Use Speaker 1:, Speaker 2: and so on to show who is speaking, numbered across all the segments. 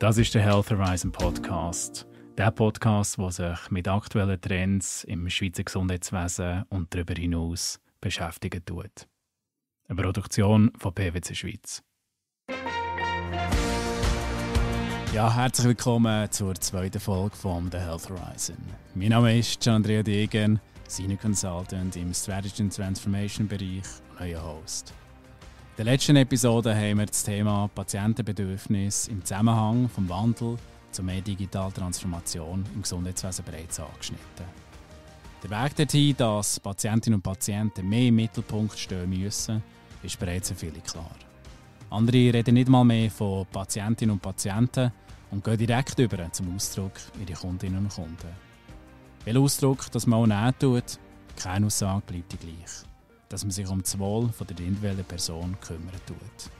Speaker 1: Das ist der Health Horizon Podcast. Der Podcast, der sich mit aktuellen Trends im Schweizer Gesundheitswesen und darüber hinaus beschäftigen tut. Eine Produktion von PwC Schweiz. Ja, herzlich willkommen zur zweiten Folge von The Health Horizon. Mein Name ist Andrea Degen, Senior Consultant im Strategy and Transformation Bereich und euer Host. In der letzten Episode haben wir das Thema Patientenbedürfnis im Zusammenhang vom Wandel zur mehr digitalen Transformation im Gesundheitswesen bereits angeschnitten. Der Weg dorthin, dass Patientinnen und Patienten mehr im Mittelpunkt stehen müssen, ist bereits für viele klar. Andere reden nicht mal mehr von Patientinnen und Patienten und gehen direkt über zum Ausdruck ihrer Kundinnen und Kunden. Welcher Ausdruck das man auch tut, keine Aussage bleibt die gleiche dass man sich um das Wohl der individuellen Person kümmern tut.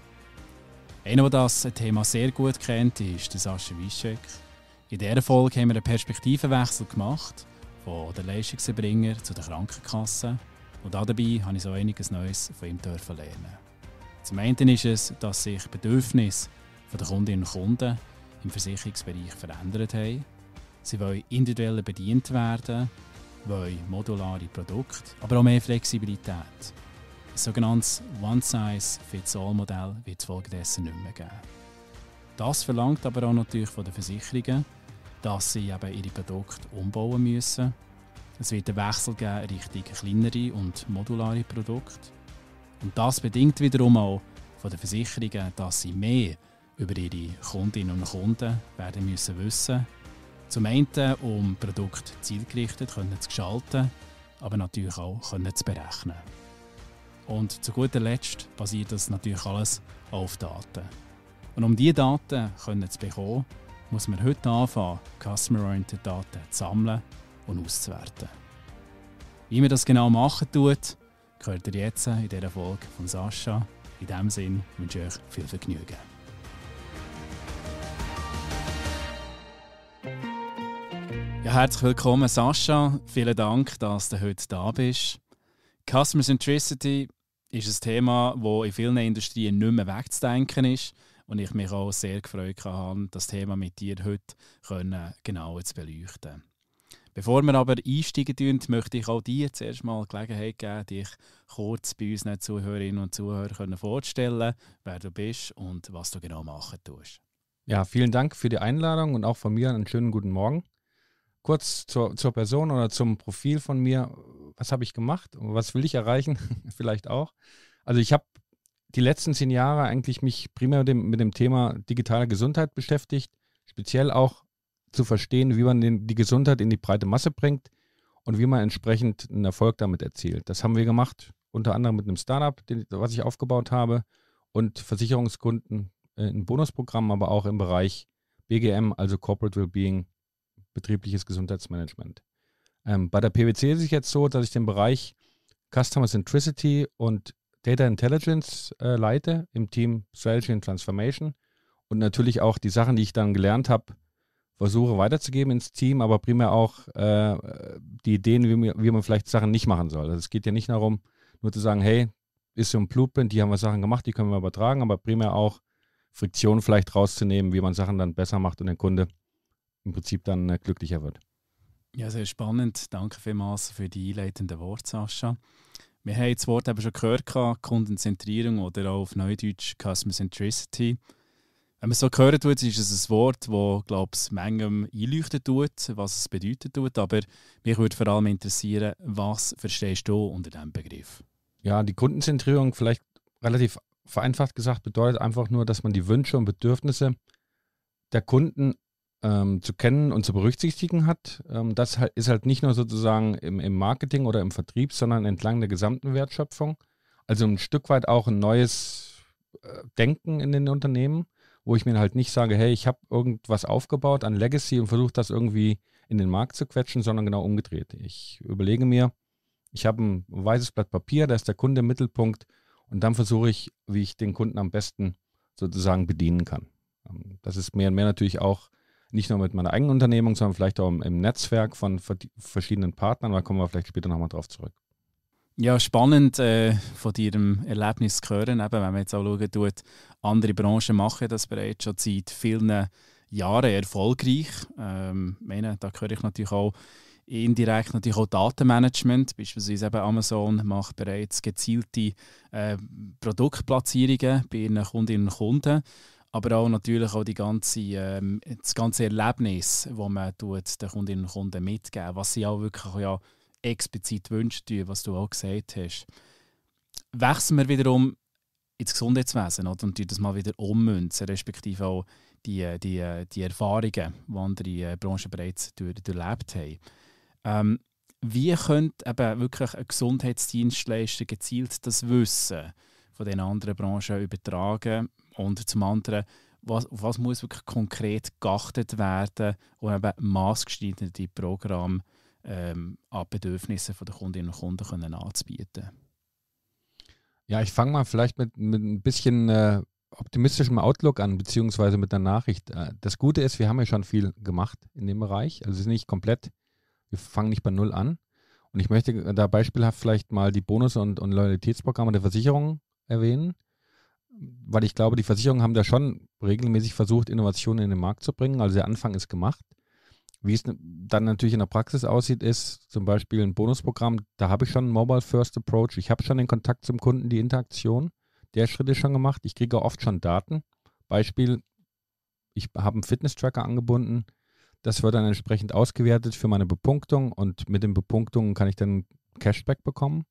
Speaker 1: Einer, der das Thema sehr gut kennt, ist Sascha Wischek. In dieser Folge haben wir einen Perspektivenwechsel gemacht von den Leistungserbringer zu der Krankenkasse und dabei habe ich so einiges Neues von ihm lernen. Zum einen ist es, dass sich Bedürfnisse der Kundinnen und Kunden im Versicherungsbereich verändert haben. Sie wollen individuell bedient werden wollen, modulare Produkte, aber auch mehr Flexibilität. Ein sogenanntes One-Size-Fits-All-Modell wird es folgedessen nicht mehr geben. Das verlangt aber auch natürlich von den Versicherungen, dass sie eben ihre Produkte umbauen müssen. Es wird einen Wechsel geben Richtung kleinere und modulare Produkte. Und das bedingt wiederum auch von den Versicherungen, dass sie mehr über ihre Kundinnen und Kunden werden müssen wissen zum einen, um Produkte zielgerichtet zu schalten, aber natürlich auch zu berechnen. Und zu guter Letzt basiert das natürlich alles auf Daten. Und um diese Daten zu bekommen, muss man heute anfangen, customer-oriented Daten zu sammeln und auszuwerten. Wie man das genau machen tut, gehört ihr jetzt in dieser Folge von Sascha. In diesem Sinne wünsche ich euch viel Vergnügen. Herzlich willkommen, Sascha. Vielen Dank, dass du heute da bist. Customer Centricity ist ein Thema, das in vielen Industrien nicht mehr wegzudenken ist und ich mich auch sehr gefreut habe, das Thema mit dir heute genauer zu beleuchten. Bevor wir aber einsteigen, möchte ich auch dir zuerst mal Gelegenheit geben, dich kurz bei unseren Zuhörerinnen und Zuhörern vorzustellen, wer du bist und was du genau machen tust.
Speaker 2: Ja, vielen Dank für die Einladung und auch von mir einen schönen guten Morgen kurz zur, zur Person oder zum Profil von mir, was habe ich gemacht, was will ich erreichen, vielleicht auch. Also ich habe die letzten zehn Jahre eigentlich mich primär dem, mit dem Thema digitale Gesundheit beschäftigt, speziell auch zu verstehen, wie man den, die Gesundheit in die breite Masse bringt und wie man entsprechend einen Erfolg damit erzielt. Das haben wir gemacht, unter anderem mit einem Startup, den, was ich aufgebaut habe und Versicherungskunden äh, in Bonusprogrammen, aber auch im Bereich BGM, also Corporate Wellbeing betriebliches Gesundheitsmanagement. Ähm, bei der PwC ist es jetzt so, dass ich den Bereich Customer Centricity und Data Intelligence äh, leite im Team Strategy and Transformation und natürlich auch die Sachen, die ich dann gelernt habe, versuche weiterzugeben ins Team, aber primär auch äh, die Ideen, wie, wie man vielleicht Sachen nicht machen soll. Also es geht ja nicht darum, nur zu sagen, hey, ist so ein Blueprint, die haben wir Sachen gemacht, die können wir übertragen, aber primär auch Friktion vielleicht rauszunehmen, wie man Sachen dann besser macht und den Kunde im Prinzip dann äh, glücklicher wird.
Speaker 1: Ja, sehr spannend. Danke vielmals für die einleitenden Worte, Sascha. Wir haben das Wort eben schon gehört, Kundenzentrierung oder auch auf Neudeutsch Customer Centricity. Wenn man es so gehört tut, ist es ein Wort, das, glaube ich, Mengen einleuchten tut, was es bedeutet tut. Aber mich würde vor allem interessieren, was verstehst du unter diesem Begriff?
Speaker 2: Ja, die Kundenzentrierung, vielleicht relativ vereinfacht gesagt, bedeutet einfach nur, dass man die Wünsche und Bedürfnisse der Kunden ähm, zu kennen und zu berücksichtigen hat. Ähm, das ist halt nicht nur sozusagen im, im, Marketing oder im Vertrieb, sondern entlang der gesamten Wertschöpfung. Also ein Stück weit auch ein neues äh, Denken in den Unternehmen, wo ich mir halt nicht sage, hey, ich habe irgendwas aufgebaut an Legacy und versuche das irgendwie in den Markt zu quetschen, sondern genau umgedreht. Ich überlege mir, ich habe ein weißes Blatt Papier, da ist der Kunde im Mittelpunkt und dann versuche ich, wie ich den Kunden am besten sozusagen bedienen kann. Ähm, das ist mehr und mehr natürlich auch nicht nur mit meiner eigenen Unternehmung, sondern vielleicht auch im Netzwerk von verschiedenen Partnern. Da kommen wir vielleicht später nochmal drauf zurück.
Speaker 1: Ja, spannend äh, von deinem Erlebnis zu hören. Eben, wenn man jetzt auch schauen tut, andere Branchen machen das bereits schon seit vielen Jahren erfolgreich. Ähm, meine, da höre ich natürlich auch indirekt natürlich auch Datenmanagement. Beispielsweise eben Amazon macht bereits gezielte äh, Produktplatzierungen bei ihren Kundinnen und Kunden aber auch natürlich auch die ganze, ähm, das ganze Erlebnis, das man tut, den Kundinnen und Kunden mitgeben was sie auch wirklich ja explizit wünschen, was du auch gesagt hast. Wechseln wir wiederum ins Gesundheitswesen oder? und das mal wieder ummünzen, respektive auch die, die, die Erfahrungen, die andere äh, Branchen bereits durch, durchlebt haben. Ähm, wie könnte eben wirklich ein Gesundheitsdienstleister gezielt das Wissen von den anderen Branchen übertragen? Und zum anderen, was, auf was muss wirklich konkret geachtet werden, um eben maßgeschneiderte Programme ähm, an Bedürfnisse der Kundinnen und Kunden können anzubieten?
Speaker 2: Ja, ich fange mal vielleicht mit, mit ein bisschen äh, optimistischem Outlook an, beziehungsweise mit der Nachricht. Äh, das Gute ist, wir haben ja schon viel gemacht in dem Bereich. Also es ist nicht komplett, wir fangen nicht bei Null an. Und ich möchte da beispielhaft vielleicht mal die Bonus- und, und Loyalitätsprogramme der Versicherungen erwähnen, weil ich glaube, die Versicherungen haben da schon regelmäßig versucht, Innovationen in den Markt zu bringen. Also der Anfang ist gemacht. Wie es dann natürlich in der Praxis aussieht, ist zum Beispiel ein Bonusprogramm, da habe ich schon einen Mobile First Approach, ich habe schon den Kontakt zum Kunden, die Interaktion, der Schritt ist schon gemacht, ich kriege oft schon Daten. Beispiel, ich habe einen Fitness-Tracker angebunden, das wird dann entsprechend ausgewertet für meine Bepunktung und mit den Bepunktungen kann ich dann Cashback bekommen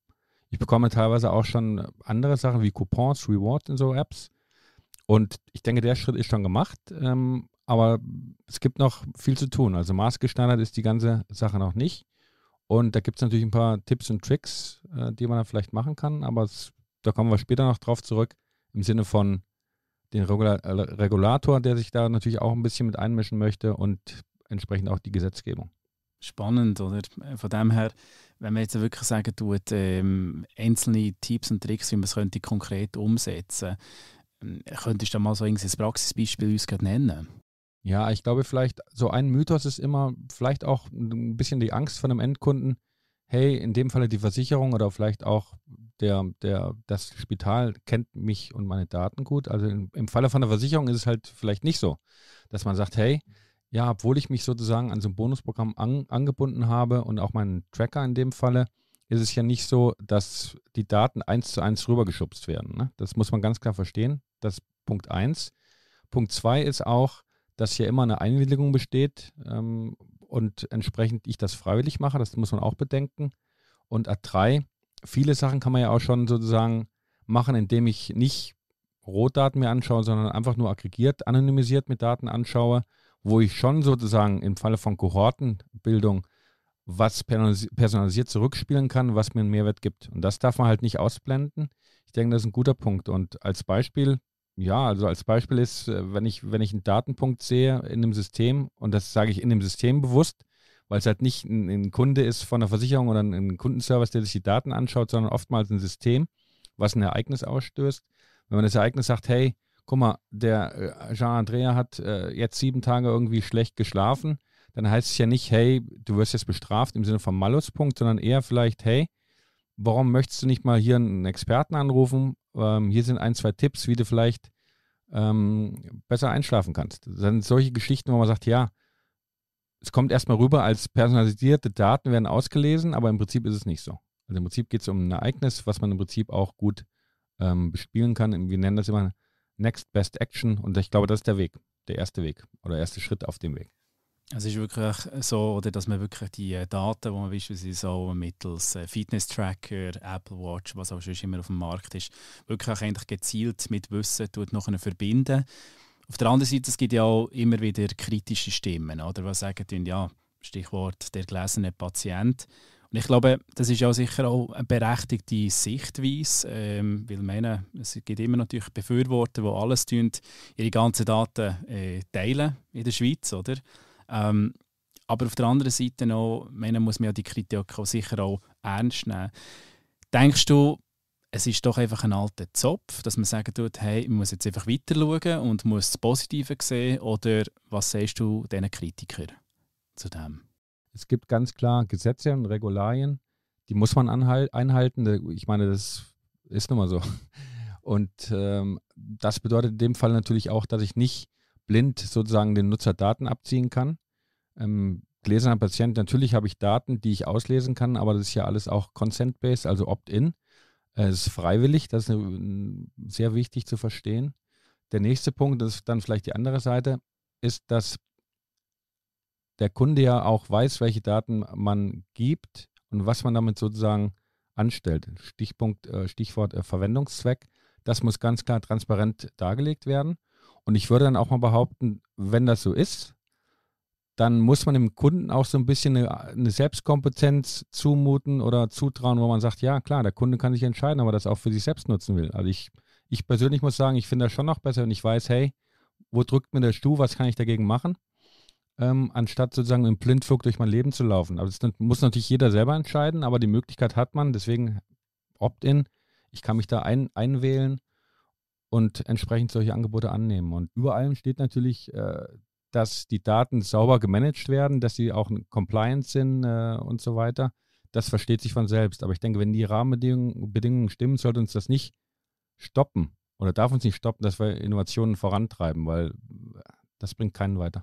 Speaker 2: ich bekomme teilweise auch schon andere Sachen wie Coupons, Rewards in so Apps. Und ich denke, der Schritt ist schon gemacht. Ähm, aber es gibt noch viel zu tun. Also maßgeschneidert ist die ganze Sache noch nicht. Und da gibt es natürlich ein paar Tipps und Tricks, äh, die man da vielleicht machen kann. Aber es, da kommen wir später noch drauf zurück im Sinne von den Regula äh, Regulator, der sich da natürlich auch ein bisschen mit einmischen möchte und entsprechend auch die Gesetzgebung. Spannend, oder? Von dem her, wenn man jetzt wirklich sagen tut, ähm,
Speaker 1: einzelne Tipps und Tricks, wie man es könnte konkret umsetzen könnte, ähm, könntest du
Speaker 2: da mal so ein Praxisbeispiel uns nennen? Ja, ich glaube vielleicht, so ein Mythos ist immer vielleicht auch ein bisschen die Angst von einem Endkunden, hey, in dem Falle die Versicherung oder vielleicht auch der, der, das Spital kennt mich und meine Daten gut. Also im, im Falle von der Versicherung ist es halt vielleicht nicht so, dass man sagt, hey, ja, obwohl ich mich sozusagen an so ein Bonusprogramm an, angebunden habe und auch meinen Tracker in dem Falle, ist es ja nicht so, dass die Daten eins zu eins rübergeschubst werden. Ne? Das muss man ganz klar verstehen. Das ist Punkt eins. Punkt zwei ist auch, dass hier immer eine Einwilligung besteht ähm, und entsprechend ich das freiwillig mache. Das muss man auch bedenken. Und A3, viele Sachen kann man ja auch schon sozusagen machen, indem ich nicht Rohdaten mir anschaue, sondern einfach nur aggregiert, anonymisiert mit Daten anschaue wo ich schon sozusagen im Falle von Kohortenbildung was personalisiert zurückspielen kann, was mir einen Mehrwert gibt. Und das darf man halt nicht ausblenden. Ich denke, das ist ein guter Punkt. Und als Beispiel, ja, also als Beispiel ist, äh, wenn ich, wenn ich einen Datenpunkt sehe in einem System, und das sage ich in dem System bewusst, weil es halt nicht ein, ein Kunde ist von der Versicherung oder ein Kundenservice, der sich die Daten anschaut, sondern oftmals ein System, was ein Ereignis ausstößt. Wenn man das Ereignis sagt, hey, guck mal, der äh, Jean-Andrea hat äh, jetzt sieben Tage irgendwie schlecht geschlafen, dann heißt es ja nicht, hey, du wirst jetzt bestraft im Sinne von Maluspunkt, sondern eher vielleicht, hey, warum möchtest du nicht mal hier einen Experten anrufen? Ähm, hier sind ein, zwei Tipps, wie du vielleicht ähm, besser einschlafen kannst. Das sind solche Geschichten, wo man sagt, ja, es kommt erstmal rüber, als personalisierte Daten werden ausgelesen, aber im Prinzip ist es nicht so. Also im Prinzip geht es um ein Ereignis, was man im Prinzip auch gut ähm, bespielen kann. Wir nennen das immer Next Best Action. Und ich glaube, das ist der Weg, der erste Weg oder der erste Schritt auf dem Weg.
Speaker 1: Es also ist wirklich so, oder, dass man wirklich die äh, Daten, die man beispielsweise auch mittels äh, Fitness-Tracker, Apple Watch, was auch schon immer auf dem Markt ist, wirklich eigentlich gezielt mit Wissen tut, nachher verbinden. Auf der anderen Seite, es gibt ja auch immer wieder kritische Stimmen, oder, die sagen, ja, Stichwort der gelesene Patient, ich glaube, das ist auch sicher auch eine berechtigte Sichtweise, ähm, weil meine, es gibt immer natürlich Befürworter, die alles tun, ihre ganzen Daten äh, teilen in der Schweiz, oder? Ähm, aber auf der anderen Seite noch, meine, muss man ja die Kritik auch sicher auch ernst nehmen. Denkst du, es ist doch einfach ein alter Zopf, dass man sagen tut, hey, man muss jetzt einfach weiter schauen und muss das Positive sehen? Oder was sagst du diesen Kritikern zu
Speaker 2: dem? Es gibt ganz klar Gesetze und Regularien, die muss man einhalten. Ich meine, das ist nun mal so. Und ähm, das bedeutet in dem Fall natürlich auch, dass ich nicht blind sozusagen den Nutzer Daten abziehen kann. Ähm, gläserner Patient, natürlich habe ich Daten, die ich auslesen kann, aber das ist ja alles auch Consent-based, also Opt-in. Äh, es ist freiwillig, das ist äh, sehr wichtig zu verstehen. Der nächste Punkt, das ist dann vielleicht die andere Seite, ist, dass der Kunde ja auch weiß, welche Daten man gibt und was man damit sozusagen anstellt. Stichpunkt, äh, Stichwort äh, Verwendungszweck. Das muss ganz klar transparent dargelegt werden. Und ich würde dann auch mal behaupten, wenn das so ist, dann muss man dem Kunden auch so ein bisschen eine, Selbstkompetenz zumuten oder zutrauen, wo man sagt, ja klar, der Kunde kann sich entscheiden, aber das auch für sich selbst nutzen will. Also ich, ich persönlich muss sagen, ich finde das schon noch besser und ich weiß, hey, wo drückt mir der Stuhl, was kann ich dagegen machen? ähm, anstatt sozusagen im Blindflug durch mein Leben zu laufen. Aber das muss natürlich jeder selber entscheiden, aber die Möglichkeit hat man, deswegen Opt-in. Ich kann mich da ein, einwählen und entsprechend solche Angebote annehmen. Und über allem steht natürlich, äh, dass die Daten sauber gemanagt werden, dass sie auch compliant sind äh, und so weiter. Das versteht sich von selbst. Aber ich denke, wenn die Rahmenbedingungen stimmen, sollte uns das nicht stoppen oder darf uns nicht stoppen, dass wir Innovationen vorantreiben, weil das bringt keinen weiter.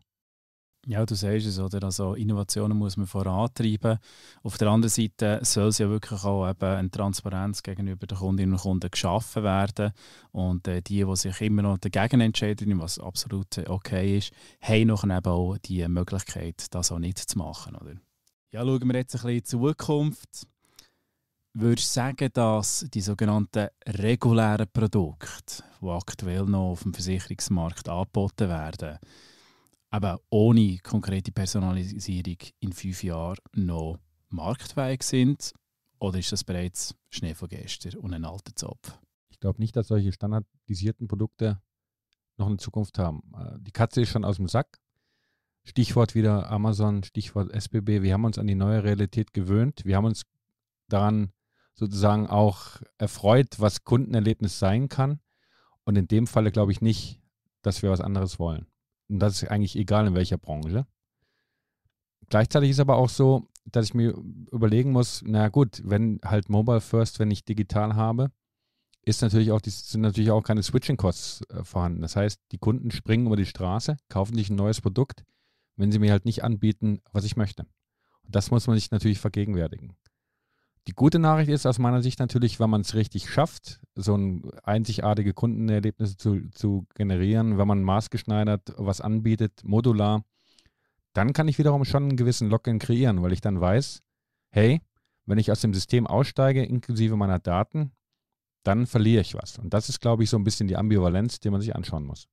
Speaker 1: Ja, du sagst es, oder? Also Innovationen muss man vorantreiben. Auf der anderen Seite soll es ja wirklich auch eben eine Transparenz gegenüber den Kundinnen und Kunden geschaffen werden. Und äh, die, die sich immer noch dagegen entscheiden, was absolut äh, okay ist, haben noch eben auch die Möglichkeit, das auch nicht zu machen, oder? Ja, schauen wir jetzt ein bisschen in die Zukunft. Würdest du sagen, dass die sogenannten regulären Produkte, die aktuell noch auf dem Versicherungsmarkt angeboten werden, aber ohne konkrete Personalisierung in fünf Jahren noch marktfähig sind? Oder ist das bereits Schnee von gestern und ein alter
Speaker 2: Zopf? Ich glaube nicht, dass solche standardisierten Produkte noch eine Zukunft haben. Äh, die Katze ist schon aus dem Sack. Stichwort wieder Amazon, Stichwort SBB. Wir haben uns an die neue Realität gewöhnt. Wir haben uns daran sozusagen auch erfreut, was Kundenerlebnis sein kann. Und in dem Falle glaube ich nicht, dass wir was anderes wollen. Und das ist eigentlich egal in welcher Branche. Gleichzeitig ist aber auch so, dass ich mir überlegen muss, na gut, wenn halt Mobile First, wenn ich digital habe, ist natürlich auch, sind natürlich auch keine Switching-Costs äh, vorhanden. Das heißt, die Kunden springen über die Straße, kaufen sich ein neues Produkt, wenn sie mir halt nicht anbieten, was ich möchte. Und das muss man sich natürlich vergegenwärtigen. Die gute Nachricht ist aus meiner Sicht natürlich, wenn man es richtig schafft, so ein einzigartige Kundenerlebnisse zu, zu generieren, wenn man maßgeschneidert was anbietet, modular, dann kann ich wiederum schon einen gewissen Login kreieren, weil ich dann weiß, hey, wenn ich aus dem System aussteige, inklusive meiner Daten, dann verliere ich was. Und das ist, glaube ich, so ein bisschen die Ambivalenz, die man sich anschauen muss.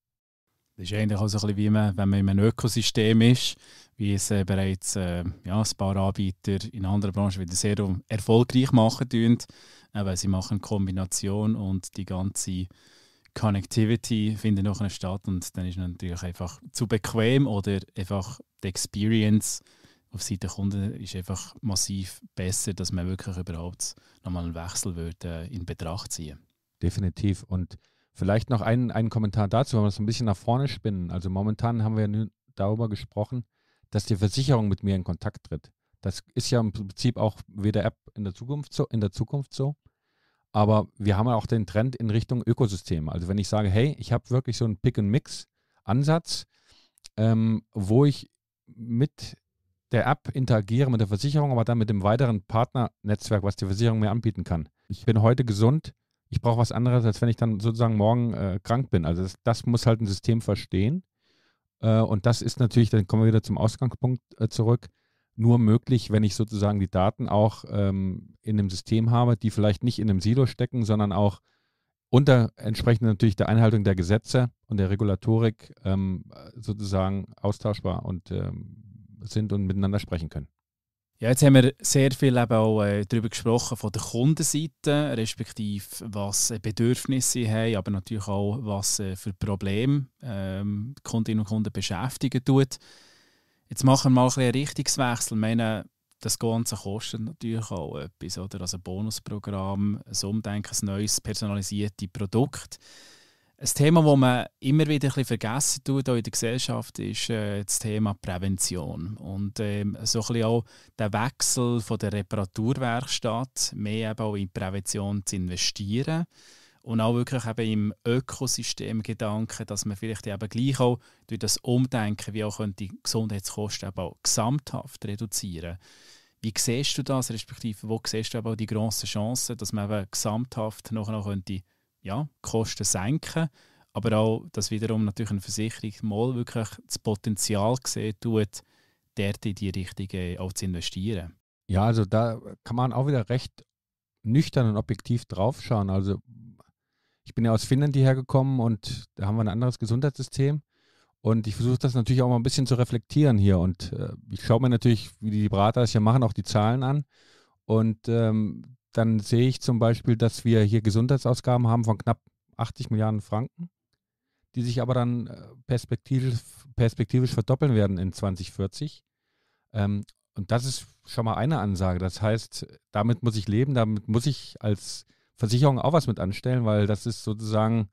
Speaker 2: Das ist eigentlich auch so ein bisschen wie man, wenn man in einem Ökosystem ist, wie es äh, bereits
Speaker 1: äh, ja, ein paar Anbieter in anderen Branchen wieder sehr erfolgreich machen tun. Äh, weil sie machen Kombination und die ganze Connectivity findet noch statt und dann ist natürlich einfach zu bequem oder einfach die Experience auf Seite der Kunden ist einfach massiv besser, dass man wirklich überhaupt nochmal einen Wechsel
Speaker 2: würde äh, in Betracht ziehen. Definitiv und Vielleicht noch einen, einen Kommentar dazu, wenn wir das ein bisschen nach vorne spinnen. Also momentan haben wir ja darüber gesprochen, dass die Versicherung mit mir in Kontakt tritt. Das ist ja im Prinzip auch weder App in der Zukunft so, in der Zukunft so. Aber wir haben ja auch den Trend in Richtung Ökosystem. Also wenn ich sage, hey, ich habe wirklich so einen Pick-and-Mix-Ansatz, ähm, wo ich mit der App interagiere, mit der Versicherung, aber dann mit dem weiteren Partnernetzwerk, was die Versicherung mir anbieten kann. Ich bin heute gesund, ich brauche was anderes, als wenn ich dann sozusagen morgen äh, krank bin. Also das, das, muss halt ein System verstehen. Äh, und das ist natürlich, dann kommen wir wieder zum Ausgangspunkt äh, zurück, nur möglich, wenn ich sozusagen die Daten auch ähm, in einem System habe, die vielleicht nicht in einem Silo stecken, sondern auch unter entsprechend natürlich der Einhaltung der Gesetze und der Regulatorik ähm, sozusagen austauschbar und ähm, sind und miteinander sprechen können.
Speaker 1: Ja, jetzt haben wir sehr viel eben auch
Speaker 2: äh, darüber gesprochen von der Kundenseite,
Speaker 1: respektive was äh, Bedürfnisse sie haben, aber natürlich auch, was äh, für Probleme ähm, Kundinnen und Kunden beschäftigen tut. Jetzt machen wir mal ein einen Richtungswechsel. Ich meine, das Ganze kostet natürlich auch etwas, oder? Also ein Bonusprogramm, ein Umdenken, ein neues personalisiertes Produkt. Ein Thema, das man immer wieder ein vergessen tut, auch in der Gesellschaft, ist äh, das Thema Prävention. Und ähm, so ein bisschen auch der Wechsel von der Reparaturwerkstatt, mehr eben auch in Prävention zu investieren und auch wirklich eben im Ökosystemgedanken, dass man vielleicht eben gleich auch durch das Umdenken, wie auch die Gesundheitskosten eben auch gesamthaft reduzieren. Wie siehst du das, respektive wo siehst du aber auch die grossen Chancen, dass man eben gesamthaft noch könnte ja, Kosten senken, aber auch, dass wiederum natürlich eine Versicherung mal wirklich das Potenzial sehen tut, dort in die richtige auch zu investieren.
Speaker 2: Ja, also da kann man auch wieder recht nüchtern und objektiv drauf schauen. Also ich bin ja aus Finnland hierher gekommen und da haben wir ein anderes Gesundheitssystem. Und ich versuche das natürlich auch mal ein bisschen zu reflektieren hier. Und äh, ich schaue mir natürlich, wie die Berater das ja machen, auch die Zahlen an. Und ähm, dann sehe ich zum Beispiel, dass wir hier Gesundheitsausgaben haben von knapp 80 Milliarden Franken, die sich aber dann äh, perspektivisch, perspektivisch verdoppeln werden in 2040. Ähm, und das ist schon mal eine Ansage. Das heißt, damit muss ich leben, damit muss ich als Versicherung auch was mit anstellen, weil das ist sozusagen,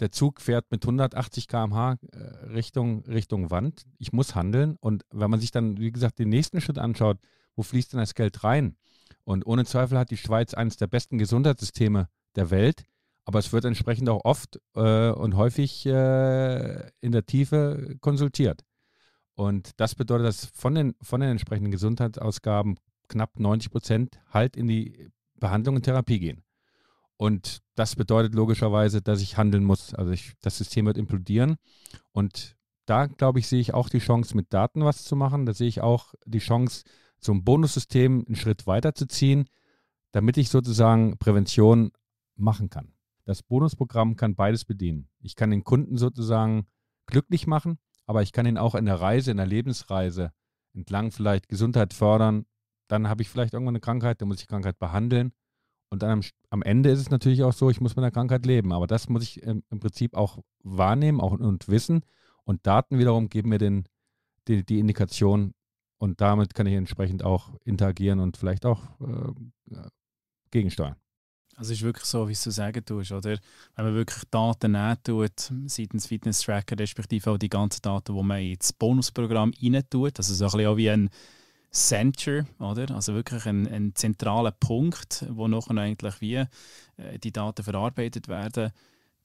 Speaker 2: der Zug fährt mit 180 km/h äh, Richtung, Richtung Wand. Ich muss handeln. Und wenn man sich dann, wie gesagt, den nächsten Schritt anschaut, wo fließt denn das Geld rein? Und ohne Zweifel hat die Schweiz eines der besten Gesundheitssysteme der Welt. Aber es wird entsprechend auch oft äh, und häufig äh, in der Tiefe konsultiert. Und das bedeutet, dass von den, von den entsprechenden Gesundheitsausgaben knapp 90 Prozent halt in die Behandlung und Therapie gehen. Und das bedeutet logischerweise, dass ich handeln muss. Also ich, das System wird implodieren. Und da, glaube ich, sehe ich auch die Chance, mit Daten was zu machen. Da sehe ich auch die Chance, zum Bonussystem einen Schritt weiter zu ziehen, damit ich sozusagen Prävention machen kann. Das Bonusprogramm kann beides bedienen. Ich kann den Kunden sozusagen glücklich machen, aber ich kann ihn auch in der Reise, in der Lebensreise entlang vielleicht Gesundheit fördern. Dann habe ich vielleicht irgendwann eine Krankheit, dann muss ich die Krankheit behandeln. Und dann am, am Ende ist es natürlich auch so, ich muss mit der Krankheit leben. Aber das muss ich im, im Prinzip auch wahrnehmen auch, und wissen. Und Daten wiederum geben mir den, die, die Indikation, und damit kann ich entsprechend auch interagieren und vielleicht auch äh, gegensteuern.
Speaker 1: Also ist wirklich so, wie es du sagen tust, oder? Wenn man wirklich Daten näher tut, seitens Fitness-Tracker, respektive auch die ganzen Daten, die man ins Bonusprogramm tut, also so ein bisschen auch wie ein Center, oder? Also wirklich ein, ein zentraler Punkt, wo nachher eigentlich wie äh, die Daten verarbeitet werden,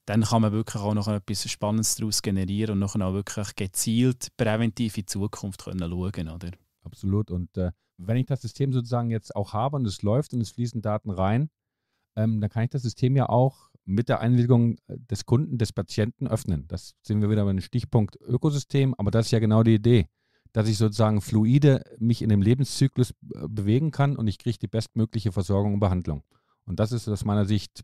Speaker 1: dann kann man wirklich auch noch etwas Spannendes daraus generieren und nachher auch wirklich gezielt präventiv in die Zukunft können schauen, oder?
Speaker 2: Absolut. Und äh, wenn ich das System sozusagen jetzt auch habe und es läuft und es fließen Daten rein, ähm, dann kann ich das System ja auch mit der Einwilligung äh, des Kunden, des Patienten öffnen. Das sind wir wieder bei dem Stichpunkt Ökosystem, aber das ist ja genau die Idee, dass ich sozusagen fluide mich in dem Lebenszyklus äh, bewegen kann und ich kriege die bestmögliche Versorgung und Behandlung. Und das ist aus meiner Sicht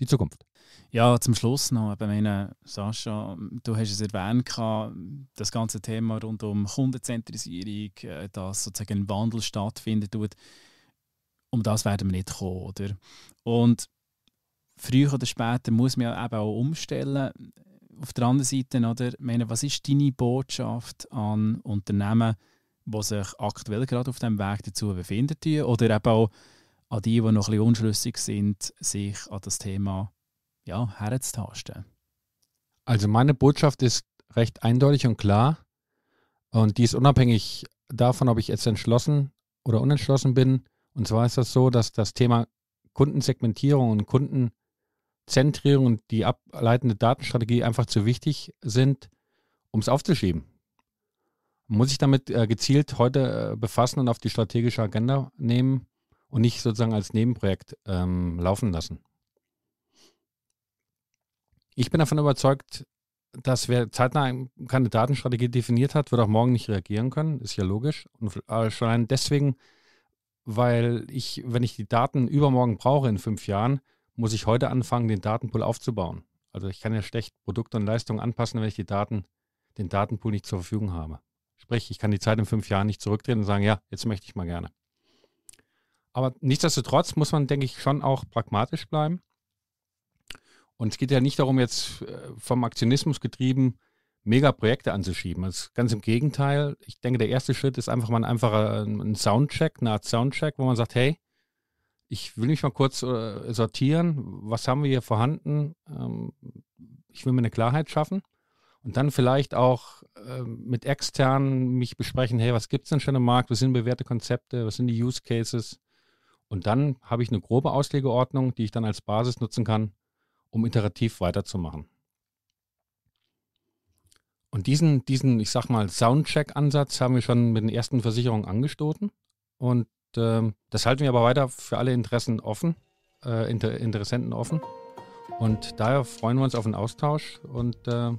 Speaker 2: die Zukunft.
Speaker 1: Ja, zum Schluss noch, bei meine, Sascha, du hast es erwähnt, das ganze Thema rund um Kundenzentrisierung, äh, dass sozusagen ein Wandel stattfindet, tut, um das werden wir nicht kommen, oder? Und früher oder später muss man eben auch umstellen. Auf der anderen Seite, oder, meine, was ist deine Botschaft an Unternehmen, die sich aktuell gerade auf dem Weg dazu befinden oder eben auch an die, die noch ein bisschen unschlüssig sind, sich an das Thema ja, herzutasten?
Speaker 2: Also meine Botschaft ist recht eindeutig und klar und die ist unabhängig davon, ob ich jetzt entschlossen oder unentschlossen bin. Und zwar ist das so, dass das Thema Kundensegmentierung und Kundenzentrierung und die ableitende Datenstrategie einfach zu wichtig sind, um es aufzuschieben. Muss ich damit äh, gezielt heute äh, befassen und auf die strategische Agenda nehmen? und nicht sozusagen als Nebenprojekt ähm, laufen lassen. Ich bin davon überzeugt, dass wer zeitnah keine Datenstrategie definiert hat, wird auch morgen nicht reagieren können. Ist ja logisch. Und äh, schon allein deswegen, weil ich, wenn ich die Daten übermorgen brauche in fünf Jahren, muss ich heute anfangen, den Datenpool aufzubauen. Also ich kann ja schlecht Produkte und Leistungen anpassen, wenn ich die Daten, den Datenpool nicht zur Verfügung habe. Sprich, ich kann die Zeit in fünf Jahren nicht zurückdrehen und sagen, ja, jetzt möchte ich mal gerne. Aber nichtsdestotrotz muss man, denke ich, schon auch pragmatisch bleiben. Und es geht ja nicht darum, jetzt äh, vom Aktionismus getrieben, Megaprojekte Projekte anzuschieben. Also ganz im Gegenteil. Ich denke, der erste Schritt ist einfach mal ein einfacher äh, ein Soundcheck, eine Art Soundcheck, wo man sagt, hey, ich will mich mal kurz äh, sortieren. Was haben wir hier vorhanden? Ähm, ich will mir eine Klarheit schaffen. Und dann vielleicht auch ähm, mit externen mich besprechen, hey, was gibt es denn schon im Markt? Was sind bewährte Konzepte? Was sind die Use Cases? Und dann habe ich eine grobe Auslegeordnung, die ich dann als Basis nutzen kann, um iterativ weiterzumachen. Und diesen, diesen, ich sag mal, Soundcheck-Ansatz haben wir schon mit den ersten Versicherungen angestoßen. Und ähm, das halten wir aber weiter für alle Interessen offen, äh, Inter Interessenten offen. Und daher freuen wir uns auf einen Austausch und äh,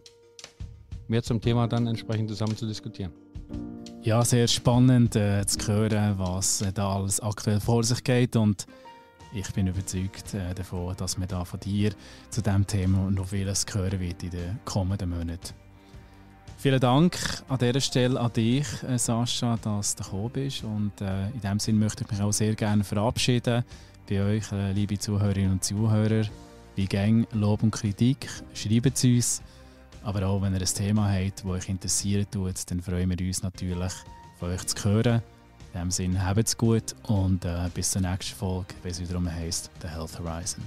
Speaker 2: mehr zum Thema dann entsprechend zusammen zu diskutieren.
Speaker 1: Ja, sehr spannend äh, zu hören, was äh, da alles aktuell vor sich geht und ich bin überzeugt äh, davon, dass man da von dir zu diesem Thema noch vieles hören wird in den kommenden Monaten. Vielen Dank an dieser Stelle an dich, äh, Sascha, dass du gekommen bist. Und äh, in diesem Sinne möchte ich mich auch sehr gerne verabschieden bei euch, äh, liebe Zuhörerinnen und Zuhörer. Wie gang Lob und Kritik, schreibt es uns. Aber auch wenn ihr ein Thema habt, das euch interessiert, dann freuen wir uns natürlich, von euch zu hören. In diesem Sinne, habt es gut und äh, bis zur nächsten Folge, wenn es wiederum heisst The Health
Speaker 2: Horizon.